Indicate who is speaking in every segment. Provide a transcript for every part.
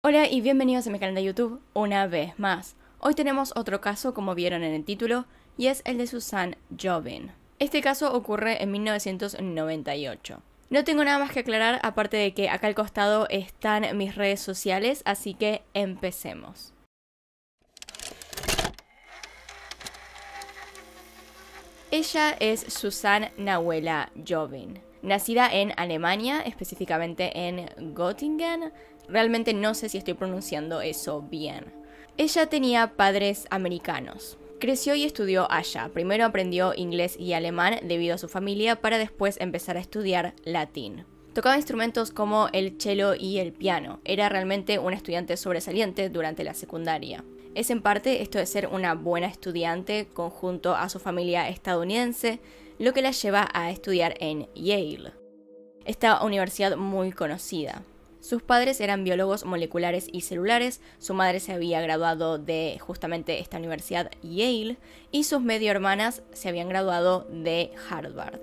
Speaker 1: Hola y bienvenidos a mi canal de YouTube una vez más. Hoy tenemos otro caso como vieron en el título y es el de Susan Jobin. Este caso ocurre en 1998. No tengo nada más que aclarar aparte de que acá al costado están mis redes sociales, así que empecemos. Ella es Susan Nahuela Jobin, nacida en Alemania, específicamente en Göttingen, Realmente no sé si estoy pronunciando eso bien. Ella tenía padres americanos. Creció y estudió allá. Primero aprendió inglés y alemán debido a su familia para después empezar a estudiar latín. Tocaba instrumentos como el cello y el piano. Era realmente una estudiante sobresaliente durante la secundaria. Es en parte esto de ser una buena estudiante conjunto a su familia estadounidense lo que la lleva a estudiar en Yale, esta universidad muy conocida. Sus padres eran biólogos moleculares y celulares, su madre se había graduado de justamente esta universidad Yale y sus medio hermanas se habían graduado de Harvard.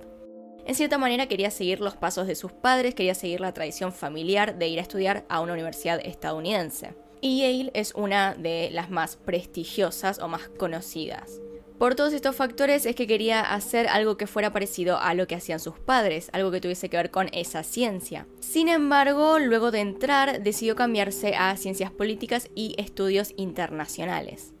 Speaker 1: En cierta manera quería seguir los pasos de sus padres, quería seguir la tradición familiar de ir a estudiar a una universidad estadounidense. Y Yale es una de las más prestigiosas o más conocidas. Por todos estos factores es que quería hacer algo que fuera parecido a lo que hacían sus padres, algo que tuviese que ver con esa ciencia. Sin embargo, luego de entrar, decidió cambiarse a ciencias políticas y estudios internacionales.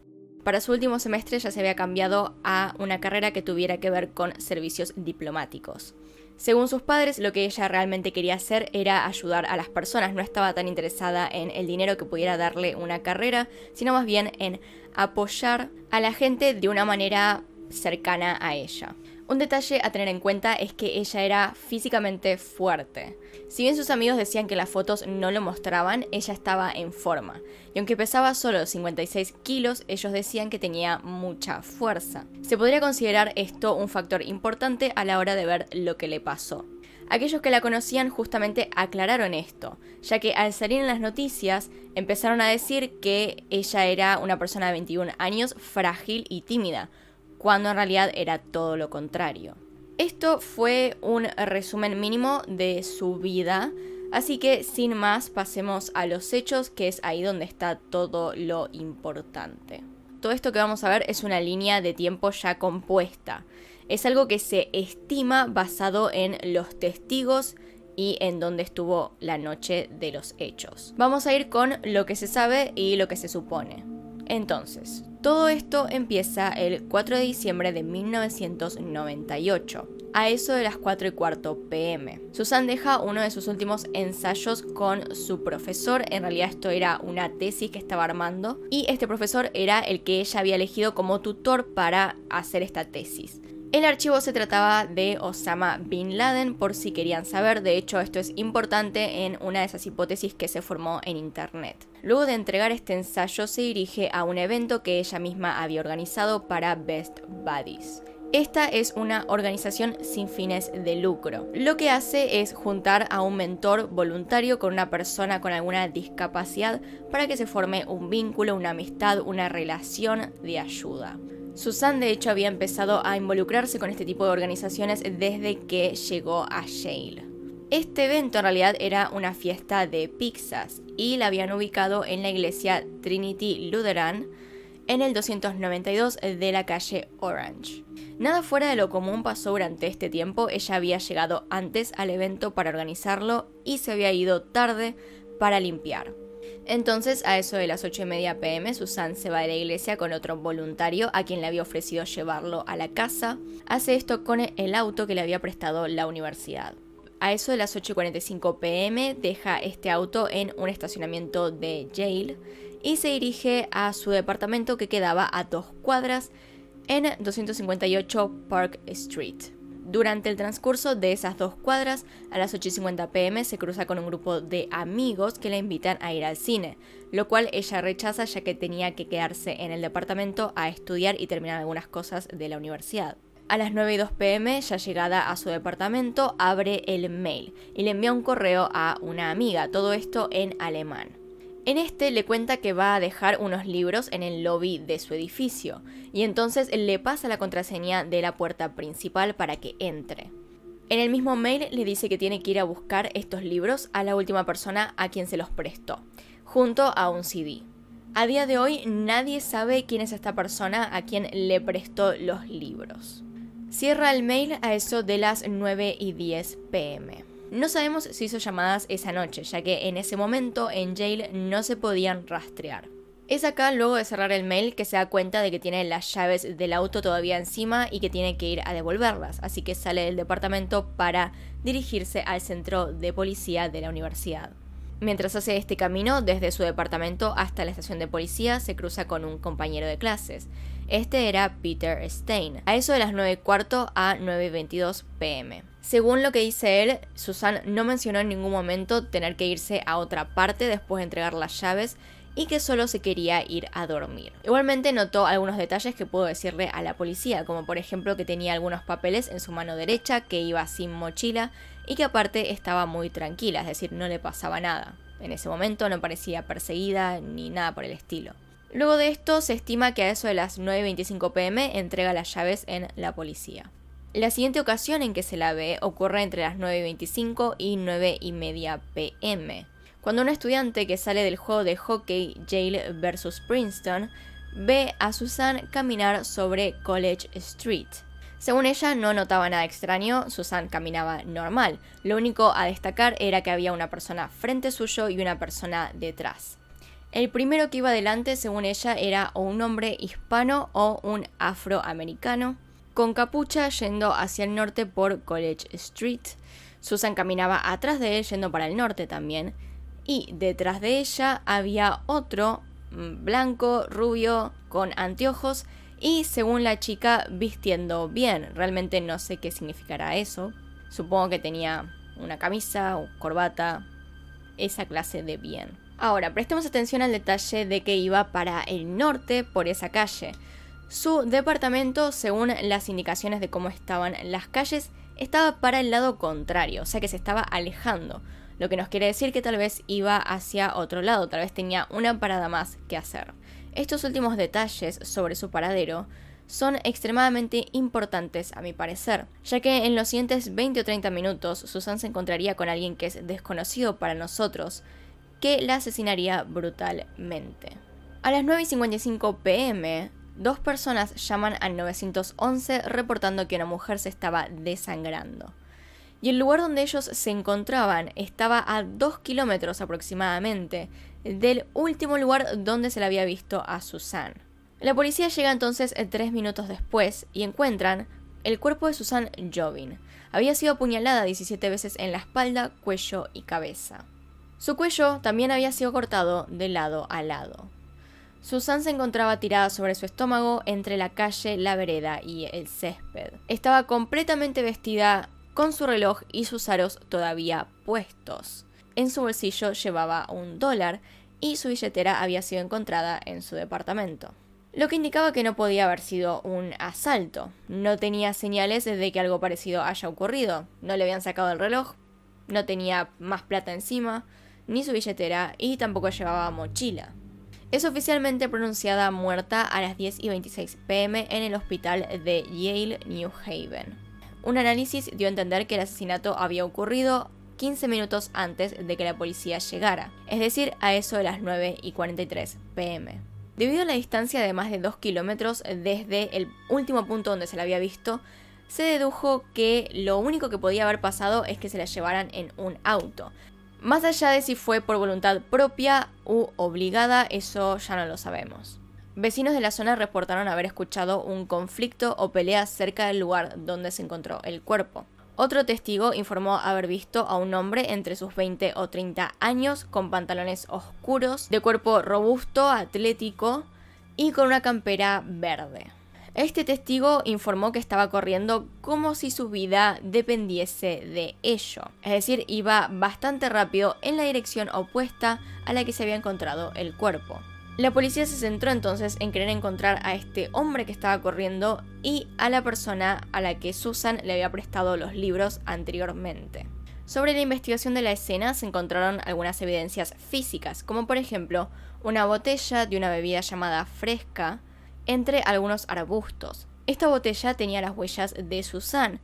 Speaker 1: Para su último semestre ya se había cambiado a una carrera que tuviera que ver con servicios diplomáticos. Según sus padres, lo que ella realmente quería hacer era ayudar a las personas, no estaba tan interesada en el dinero que pudiera darle una carrera, sino más bien en apoyar a la gente de una manera cercana a ella. Un detalle a tener en cuenta es que ella era físicamente fuerte. Si bien sus amigos decían que las fotos no lo mostraban, ella estaba en forma. Y aunque pesaba solo 56 kilos, ellos decían que tenía mucha fuerza. Se podría considerar esto un factor importante a la hora de ver lo que le pasó. Aquellos que la conocían justamente aclararon esto, ya que al salir en las noticias empezaron a decir que ella era una persona de 21 años frágil y tímida, cuando en realidad era todo lo contrario. Esto fue un resumen mínimo de su vida, así que sin más pasemos a los hechos, que es ahí donde está todo lo importante. Todo esto que vamos a ver es una línea de tiempo ya compuesta. Es algo que se estima basado en los testigos y en dónde estuvo la noche de los hechos. Vamos a ir con lo que se sabe y lo que se supone. Entonces, todo esto empieza el 4 de diciembre de 1998 a eso de las 4 y cuarto pm. Susan deja uno de sus últimos ensayos con su profesor, en realidad esto era una tesis que estaba armando, y este profesor era el que ella había elegido como tutor para hacer esta tesis. El archivo se trataba de Osama Bin Laden, por si querían saber, de hecho esto es importante en una de esas hipótesis que se formó en Internet. Luego de entregar este ensayo se dirige a un evento que ella misma había organizado para Best Buddies. Esta es una organización sin fines de lucro. Lo que hace es juntar a un mentor voluntario con una persona con alguna discapacidad para que se forme un vínculo, una amistad, una relación de ayuda. Susan de hecho había empezado a involucrarse con este tipo de organizaciones desde que llegó a Yale. Este evento en realidad era una fiesta de pizzas y la habían ubicado en la iglesia Trinity Lutheran, en el 292 de la calle Orange. Nada fuera de lo común pasó durante este tiempo, ella había llegado antes al evento para organizarlo y se había ido tarde para limpiar. Entonces, a eso de las 8 y media pm, Susan se va de la iglesia con otro voluntario a quien le había ofrecido llevarlo a la casa. Hace esto con el auto que le había prestado la universidad. A eso de las 8 y 45 pm, deja este auto en un estacionamiento de Yale y se dirige a su departamento que quedaba a dos cuadras en 258 Park Street. Durante el transcurso de esas dos cuadras, a las 8.50 pm se cruza con un grupo de amigos que la invitan a ir al cine, lo cual ella rechaza ya que tenía que quedarse en el departamento a estudiar y terminar algunas cosas de la universidad. A las 9:02 y pm, ya llegada a su departamento, abre el mail y le envía un correo a una amiga, todo esto en alemán. En este le cuenta que va a dejar unos libros en el lobby de su edificio, y entonces le pasa la contraseña de la puerta principal para que entre. En el mismo mail le dice que tiene que ir a buscar estos libros a la última persona a quien se los prestó, junto a un CD. A día de hoy nadie sabe quién es esta persona a quien le prestó los libros. Cierra el mail a eso de las 9 y 10 pm. No sabemos si hizo llamadas esa noche, ya que en ese momento en Jail no se podían rastrear. Es acá, luego de cerrar el mail, que se da cuenta de que tiene las llaves del auto todavía encima y que tiene que ir a devolverlas, así que sale del departamento para dirigirse al centro de policía de la universidad. Mientras hace este camino, desde su departamento hasta la estación de policía, se cruza con un compañero de clases, este era Peter Stein, a eso de las 9 cuarto a 9.22 pm. Según lo que dice él, Susan no mencionó en ningún momento tener que irse a otra parte después de entregar las llaves y que solo se quería ir a dormir. Igualmente notó algunos detalles que pudo decirle a la policía, como por ejemplo que tenía algunos papeles en su mano derecha, que iba sin mochila y que aparte estaba muy tranquila, es decir, no le pasaba nada. En ese momento no parecía perseguida ni nada por el estilo. Luego de esto, se estima que a eso de las 9.25 pm entrega las llaves en la policía. La siguiente ocasión en que se la ve ocurre entre las 9.25 y 9.30 pm, cuando un estudiante que sale del juego de hockey Yale vs Princeton ve a Susan caminar sobre College Street. Según ella, no notaba nada extraño, Susan caminaba normal. Lo único a destacar era que había una persona frente suyo y una persona detrás. El primero que iba adelante, según ella, era o un hombre hispano o un afroamericano, con capucha yendo hacia el norte por College Street. Susan caminaba atrás de él yendo para el norte también, y detrás de ella había otro mm, blanco, rubio, con anteojos y según la chica vistiendo bien. Realmente no sé qué significará eso. Supongo que tenía una camisa o corbata, esa clase de bien. Ahora, prestemos atención al detalle de que iba para el norte por esa calle. Su departamento, según las indicaciones de cómo estaban las calles, estaba para el lado contrario, o sea que se estaba alejando, lo que nos quiere decir que tal vez iba hacia otro lado, tal vez tenía una parada más que hacer. Estos últimos detalles sobre su paradero son extremadamente importantes a mi parecer, ya que en los siguientes 20 o 30 minutos Susan se encontraría con alguien que es desconocido para nosotros, que la asesinaría brutalmente. A las 9:55 pm, dos personas llaman al 911 reportando que una mujer se estaba desangrando. Y el lugar donde ellos se encontraban estaba a 2 kilómetros aproximadamente del último lugar donde se la había visto a Susan. La policía llega entonces tres minutos después y encuentran el cuerpo de Susan Jobin. Había sido apuñalada 17 veces en la espalda, cuello y cabeza. Su cuello también había sido cortado de lado a lado. Susan se encontraba tirada sobre su estómago entre la calle, la vereda y el césped. Estaba completamente vestida con su reloj y sus aros todavía puestos. En su bolsillo llevaba un dólar y su billetera había sido encontrada en su departamento. Lo que indicaba que no podía haber sido un asalto. No tenía señales de que algo parecido haya ocurrido. No le habían sacado el reloj, no tenía más plata encima, ni su billetera y tampoco llevaba mochila. Es oficialmente pronunciada muerta a las 10 y 26 pm en el hospital de Yale, New Haven. Un análisis dio a entender que el asesinato había ocurrido 15 minutos antes de que la policía llegara, es decir, a eso de las 9 y 43 pm. Debido a la distancia de más de 2 kilómetros desde el último punto donde se la había visto, se dedujo que lo único que podía haber pasado es que se la llevaran en un auto, más allá de si fue por voluntad propia u obligada, eso ya no lo sabemos. Vecinos de la zona reportaron haber escuchado un conflicto o pelea cerca del lugar donde se encontró el cuerpo. Otro testigo informó haber visto a un hombre entre sus 20 o 30 años con pantalones oscuros, de cuerpo robusto, atlético y con una campera verde. Este testigo informó que estaba corriendo como si su vida dependiese de ello, es decir, iba bastante rápido en la dirección opuesta a la que se había encontrado el cuerpo. La policía se centró entonces en querer encontrar a este hombre que estaba corriendo y a la persona a la que Susan le había prestado los libros anteriormente. Sobre la investigación de la escena se encontraron algunas evidencias físicas, como por ejemplo una botella de una bebida llamada fresca, entre algunos arbustos. Esta botella tenía las huellas de Susan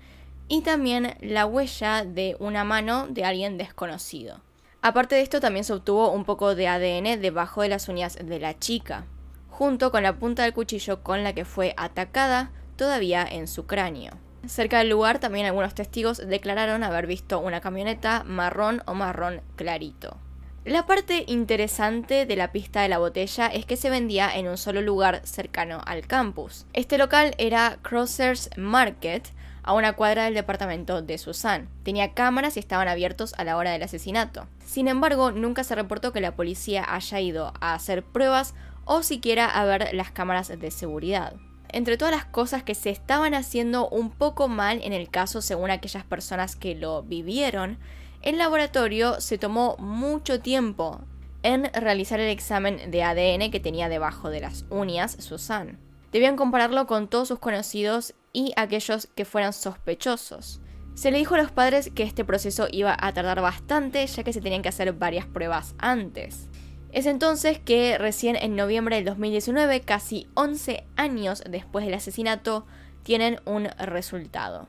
Speaker 1: y también la huella de una mano de alguien desconocido. Aparte de esto también se obtuvo un poco de ADN debajo de las uñas de la chica, junto con la punta del cuchillo con la que fue atacada todavía en su cráneo. Cerca del lugar también algunos testigos declararon haber visto una camioneta marrón o marrón clarito. La parte interesante de la pista de la botella es que se vendía en un solo lugar cercano al campus. Este local era Crossers Market, a una cuadra del departamento de Susan. Tenía cámaras y estaban abiertos a la hora del asesinato. Sin embargo, nunca se reportó que la policía haya ido a hacer pruebas o siquiera a ver las cámaras de seguridad entre todas las cosas que se estaban haciendo un poco mal en el caso según aquellas personas que lo vivieron, el laboratorio se tomó mucho tiempo en realizar el examen de ADN que tenía debajo de las uñas Susan. Debían compararlo con todos sus conocidos y aquellos que fueran sospechosos. Se le dijo a los padres que este proceso iba a tardar bastante ya que se tenían que hacer varias pruebas antes. Es entonces que recién en noviembre del 2019, casi 11 años después del asesinato, tienen un resultado.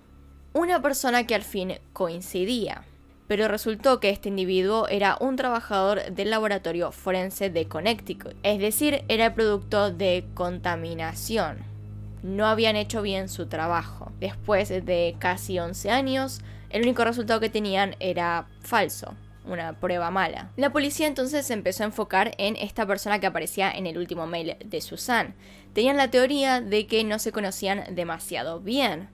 Speaker 1: Una persona que al fin coincidía pero resultó que este individuo era un trabajador del laboratorio forense de Connecticut, es decir, era producto de contaminación. No habían hecho bien su trabajo. Después de casi 11 años, el único resultado que tenían era falso, una prueba mala. La policía entonces empezó a enfocar en esta persona que aparecía en el último mail de Susan. Tenían la teoría de que no se conocían demasiado bien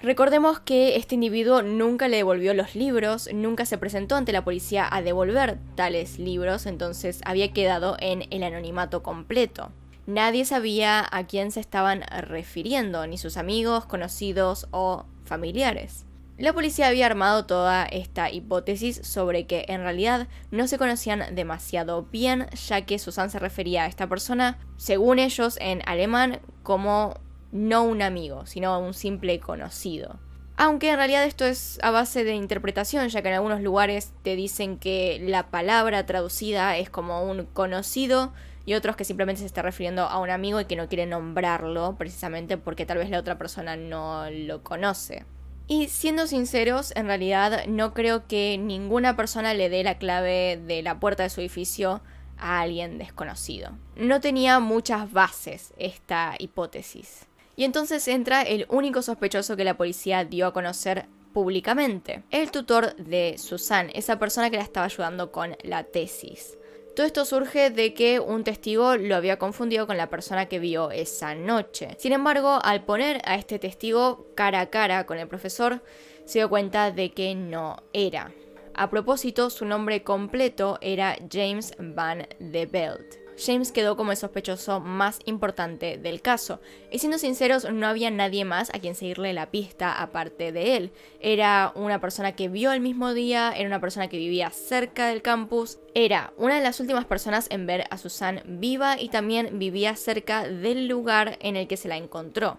Speaker 1: Recordemos que este individuo nunca le devolvió los libros, nunca se presentó ante la policía a devolver tales libros, entonces había quedado en el anonimato completo. Nadie sabía a quién se estaban refiriendo, ni sus amigos, conocidos o familiares. La policía había armado toda esta hipótesis sobre que en realidad no se conocían demasiado bien, ya que Susan se refería a esta persona, según ellos en alemán, como no un amigo, sino un simple conocido. Aunque en realidad esto es a base de interpretación, ya que en algunos lugares te dicen que la palabra traducida es como un conocido y otros que simplemente se está refiriendo a un amigo y que no quiere nombrarlo precisamente porque tal vez la otra persona no lo conoce. Y siendo sinceros, en realidad no creo que ninguna persona le dé la clave de la puerta de su edificio a alguien desconocido. No tenía muchas bases esta hipótesis. Y entonces entra el único sospechoso que la policía dio a conocer públicamente, el tutor de Susan, esa persona que la estaba ayudando con la tesis. Todo esto surge de que un testigo lo había confundido con la persona que vio esa noche. Sin embargo, al poner a este testigo cara a cara con el profesor, se dio cuenta de que no era. A propósito, su nombre completo era James Van de Belt. James quedó como el sospechoso más importante del caso. Y siendo sinceros, no había nadie más a quien seguirle la pista aparte de él. Era una persona que vio el mismo día, era una persona que vivía cerca del campus, era una de las últimas personas en ver a Susan viva y también vivía cerca del lugar en el que se la encontró.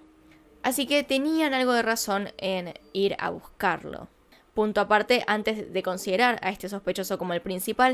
Speaker 1: Así que tenían algo de razón en ir a buscarlo. Punto aparte, antes de considerar a este sospechoso como el principal,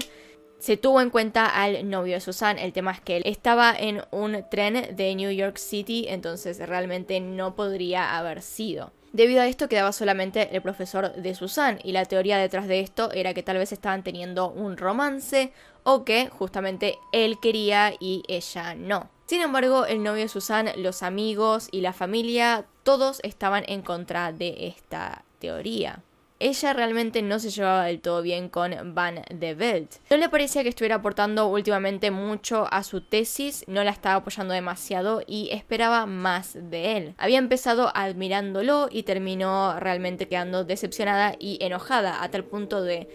Speaker 1: se tuvo en cuenta al novio de Susan. El tema es que él estaba en un tren de New York City, entonces realmente no podría haber sido. Debido a esto quedaba solamente el profesor de Susan y la teoría detrás de esto era que tal vez estaban teniendo un romance o que justamente él quería y ella no. Sin embargo, el novio de Susan, los amigos y la familia, todos estaban en contra de esta teoría ella realmente no se llevaba del todo bien con Van de Belt. No le parecía que estuviera aportando últimamente mucho a su tesis, no la estaba apoyando demasiado y esperaba más de él. Había empezado admirándolo y terminó realmente quedando decepcionada y enojada hasta el punto de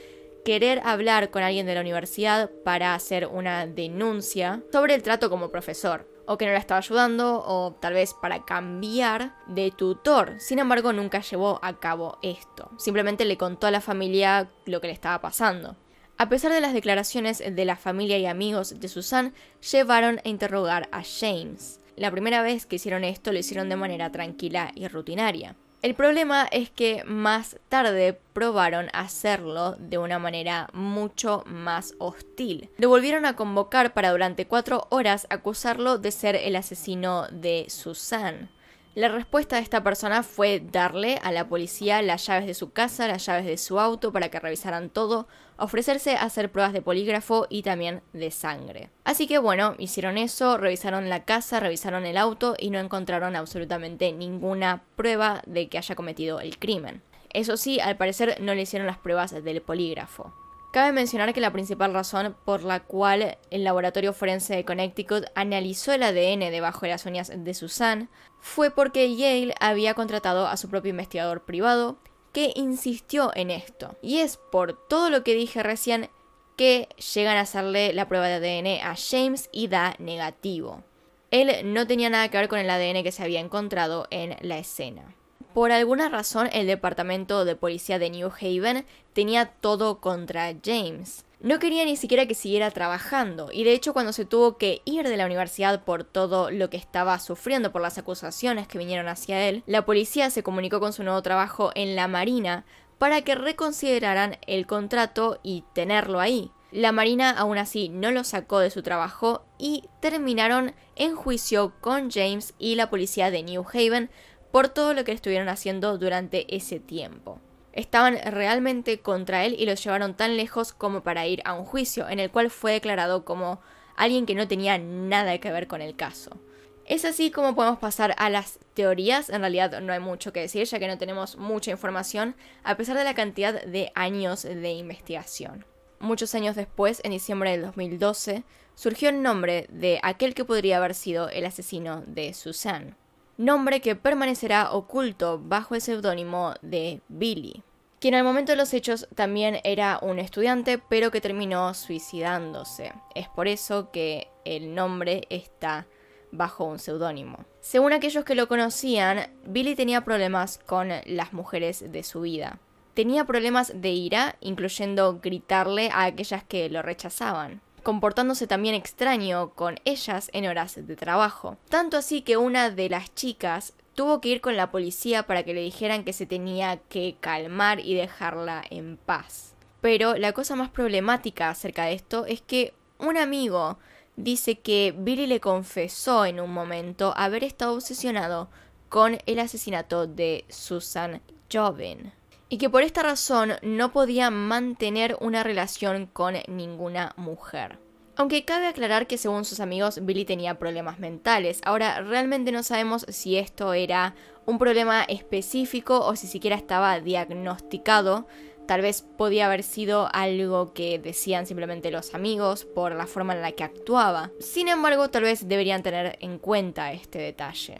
Speaker 1: querer hablar con alguien de la universidad para hacer una denuncia sobre el trato como profesor o que no la estaba ayudando, o tal vez para cambiar de tutor. Sin embargo, nunca llevó a cabo esto. Simplemente le contó a la familia lo que le estaba pasando. A pesar de las declaraciones de la familia y amigos de Susan, llevaron a interrogar a James. La primera vez que hicieron esto lo hicieron de manera tranquila y rutinaria. El problema es que más tarde probaron hacerlo de una manera mucho más hostil. Lo volvieron a convocar para durante cuatro horas acusarlo de ser el asesino de Susan. La respuesta de esta persona fue darle a la policía las llaves de su casa, las llaves de su auto para que revisaran todo, ofrecerse a hacer pruebas de polígrafo y también de sangre. Así que bueno, hicieron eso, revisaron la casa, revisaron el auto y no encontraron absolutamente ninguna prueba de que haya cometido el crimen. Eso sí, al parecer no le hicieron las pruebas del polígrafo. Cabe mencionar que la principal razón por la cual el laboratorio forense de Connecticut analizó el ADN debajo de las uñas de Susan fue porque Yale había contratado a su propio investigador privado que insistió en esto. Y es por todo lo que dije recién que llegan a hacerle la prueba de ADN a James y da negativo. Él no tenía nada que ver con el ADN que se había encontrado en la escena. Por alguna razón, el departamento de policía de New Haven tenía todo contra James. No quería ni siquiera que siguiera trabajando, y de hecho cuando se tuvo que ir de la universidad por todo lo que estaba sufriendo por las acusaciones que vinieron hacia él, la policía se comunicó con su nuevo trabajo en la Marina para que reconsideraran el contrato y tenerlo ahí. La Marina aún así no lo sacó de su trabajo y terminaron en juicio con James y la policía de New Haven por todo lo que estuvieron haciendo durante ese tiempo. Estaban realmente contra él y lo llevaron tan lejos como para ir a un juicio, en el cual fue declarado como alguien que no tenía nada que ver con el caso. Es así como podemos pasar a las teorías, en realidad no hay mucho que decir ya que no tenemos mucha información, a pesar de la cantidad de años de investigación. Muchos años después, en diciembre del 2012, surgió el nombre de aquel que podría haber sido el asesino de Suzanne nombre que permanecerá oculto bajo el seudónimo de Billy, quien al momento de los hechos también era un estudiante, pero que terminó suicidándose. Es por eso que el nombre está bajo un seudónimo. Según aquellos que lo conocían, Billy tenía problemas con las mujeres de su vida. Tenía problemas de ira, incluyendo gritarle a aquellas que lo rechazaban comportándose también extraño con ellas en horas de trabajo. Tanto así que una de las chicas tuvo que ir con la policía para que le dijeran que se tenía que calmar y dejarla en paz. Pero la cosa más problemática acerca de esto es que un amigo dice que Billy le confesó en un momento haber estado obsesionado con el asesinato de Susan Joven y que por esta razón no podía mantener una relación con ninguna mujer. Aunque cabe aclarar que según sus amigos Billy tenía problemas mentales, ahora realmente no sabemos si esto era un problema específico o si siquiera estaba diagnosticado, tal vez podía haber sido algo que decían simplemente los amigos por la forma en la que actuaba. Sin embargo, tal vez deberían tener en cuenta este detalle.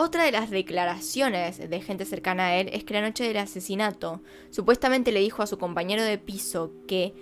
Speaker 1: Otra de las declaraciones de gente cercana a él es que la noche del asesinato supuestamente le dijo a su compañero de piso que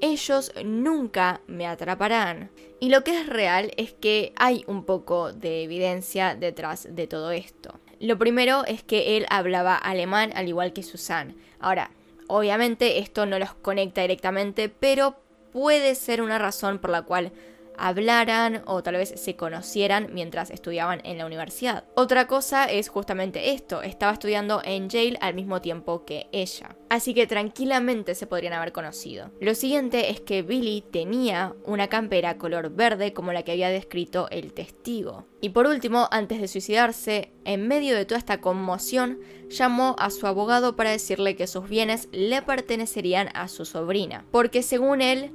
Speaker 1: ellos nunca me atraparán. Y lo que es real es que hay un poco de evidencia detrás de todo esto. Lo primero es que él hablaba alemán al igual que Susan. Ahora, obviamente esto no los conecta directamente, pero puede ser una razón por la cual hablaran o tal vez se conocieran mientras estudiaban en la universidad. Otra cosa es justamente esto, estaba estudiando en jail al mismo tiempo que ella, así que tranquilamente se podrían haber conocido. Lo siguiente es que Billy tenía una campera color verde como la que había descrito el testigo. Y por último, antes de suicidarse, en medio de toda esta conmoción, llamó a su abogado para decirle que sus bienes le pertenecerían a su sobrina, porque según él,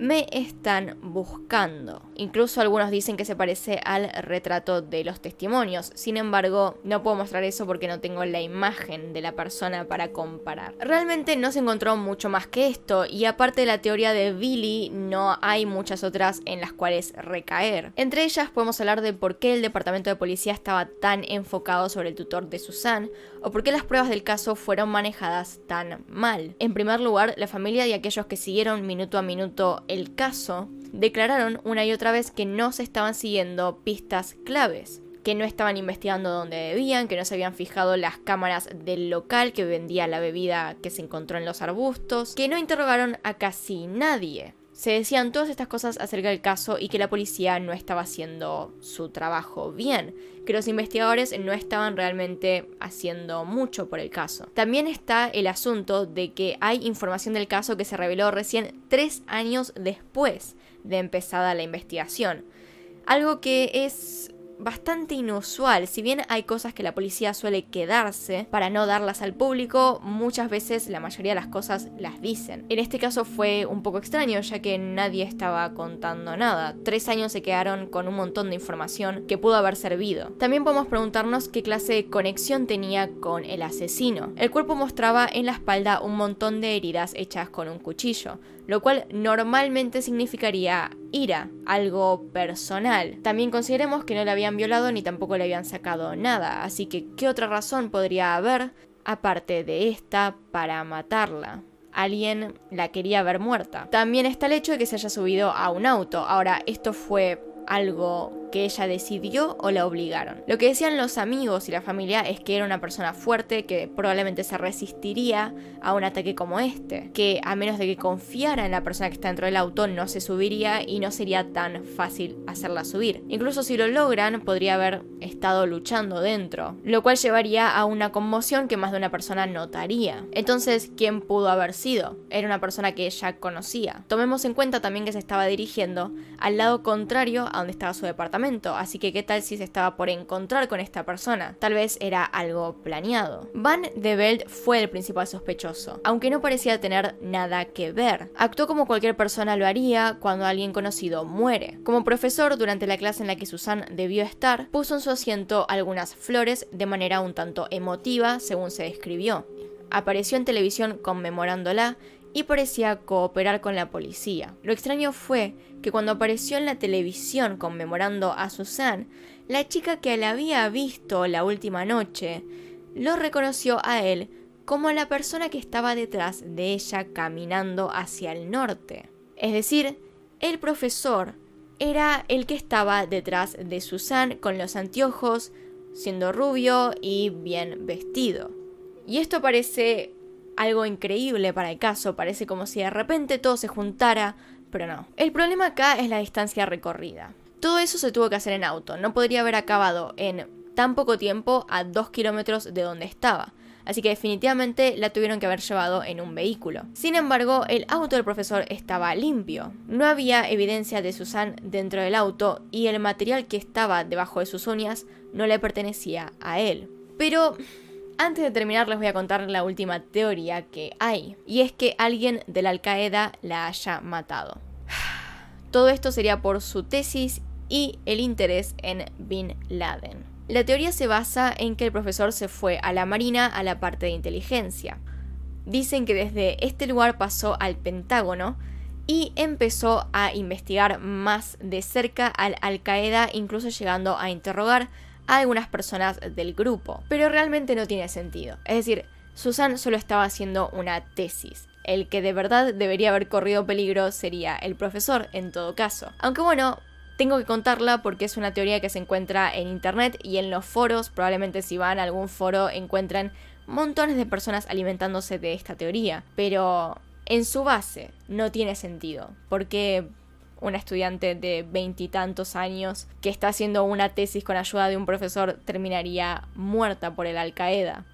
Speaker 1: me están buscando. Incluso algunos dicen que se parece al retrato de los testimonios. Sin embargo, no puedo mostrar eso porque no tengo la imagen de la persona para comparar. Realmente no se encontró mucho más que esto y aparte de la teoría de Billy no hay muchas otras en las cuales recaer. Entre ellas podemos hablar de por qué el departamento de policía estaba tan enfocado sobre el tutor de Susan o por qué las pruebas del caso fueron manejadas tan mal. En primer lugar, la familia de aquellos que siguieron minuto a minuto el caso, declararon una y otra vez que no se estaban siguiendo pistas claves, que no estaban investigando donde debían, que no se habían fijado las cámaras del local que vendía la bebida que se encontró en los arbustos, que no interrogaron a casi nadie se decían todas estas cosas acerca del caso y que la policía no estaba haciendo su trabajo bien, que los investigadores no estaban realmente haciendo mucho por el caso. También está el asunto de que hay información del caso que se reveló recién tres años después de empezada la investigación. Algo que es bastante inusual. Si bien hay cosas que la policía suele quedarse para no darlas al público, muchas veces la mayoría de las cosas las dicen. En este caso fue un poco extraño, ya que nadie estaba contando nada. Tres años se quedaron con un montón de información que pudo haber servido. También podemos preguntarnos qué clase de conexión tenía con el asesino. El cuerpo mostraba en la espalda un montón de heridas hechas con un cuchillo, lo cual normalmente significaría ira, algo personal. También consideremos que no la habían violado ni tampoco le habían sacado nada, así que ¿qué otra razón podría haber aparte de esta para matarla? Alguien la quería ver muerta. También está el hecho de que se haya subido a un auto. Ahora, esto fue algo que ella decidió o la obligaron. Lo que decían los amigos y la familia es que era una persona fuerte que probablemente se resistiría a un ataque como este, que a menos de que confiara en la persona que está dentro del auto no se subiría y no sería tan fácil hacerla subir. Incluso si lo logran, podría haber estado luchando dentro, lo cual llevaría a una conmoción que más de una persona notaría. Entonces, ¿quién pudo haber sido? Era una persona que ella conocía. Tomemos en cuenta también que se estaba dirigiendo al lado contrario a donde estaba su departamento así que qué tal si se estaba por encontrar con esta persona. Tal vez era algo planeado. Van de Belt fue el principal sospechoso, aunque no parecía tener nada que ver. Actuó como cualquier persona lo haría cuando alguien conocido muere. Como profesor, durante la clase en la que Susan debió estar, puso en su asiento algunas flores de manera un tanto emotiva, según se describió apareció en televisión conmemorándola y parecía cooperar con la policía. Lo extraño fue que cuando apareció en la televisión conmemorando a Susan, la chica que la había visto la última noche lo reconoció a él como la persona que estaba detrás de ella caminando hacia el norte. Es decir, el profesor era el que estaba detrás de Susan con los anteojos, siendo rubio y bien vestido. Y esto parece algo increíble para el caso, parece como si de repente todo se juntara, pero no. El problema acá es la distancia recorrida. Todo eso se tuvo que hacer en auto, no podría haber acabado en tan poco tiempo a 2 kilómetros de donde estaba, así que definitivamente la tuvieron que haber llevado en un vehículo. Sin embargo, el auto del profesor estaba limpio, no había evidencia de Susan dentro del auto y el material que estaba debajo de sus uñas no le pertenecía a él. Pero antes de terminar les voy a contar la última teoría que hay, y es que alguien de la Al-Qaeda la haya matado. Todo esto sería por su tesis y el interés en Bin Laden. La teoría se basa en que el profesor se fue a la Marina a la parte de inteligencia. Dicen que desde este lugar pasó al Pentágono y empezó a investigar más de cerca al Al-Qaeda, incluso llegando a interrogar algunas personas del grupo. Pero realmente no tiene sentido. Es decir, Susan solo estaba haciendo una tesis. El que de verdad debería haber corrido peligro sería el profesor, en todo caso. Aunque bueno, tengo que contarla porque es una teoría que se encuentra en internet y en los foros, probablemente si van a algún foro encuentran montones de personas alimentándose de esta teoría. Pero en su base no tiene sentido, porque una estudiante de veintitantos años que está haciendo una tesis con ayuda de un profesor terminaría muerta por el Al-Qaeda.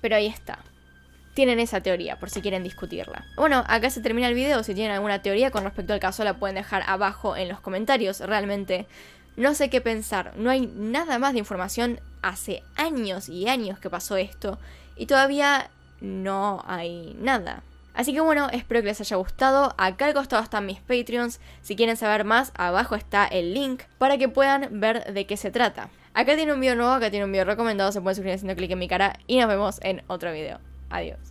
Speaker 1: Pero ahí está. Tienen esa teoría, por si quieren discutirla. Bueno, acá se termina el video. Si tienen alguna teoría con respecto al caso, la pueden dejar abajo en los comentarios. Realmente no sé qué pensar. No hay nada más de información. Hace años y años que pasó esto. Y todavía no hay nada. Así que bueno, espero que les haya gustado. Acá al costado están mis Patreons. Si quieren saber más, abajo está el link para que puedan ver de qué se trata. Acá tiene un video nuevo, acá tiene un video recomendado, se pueden suscribir haciendo clic en mi cara y nos vemos en otro video. Adiós.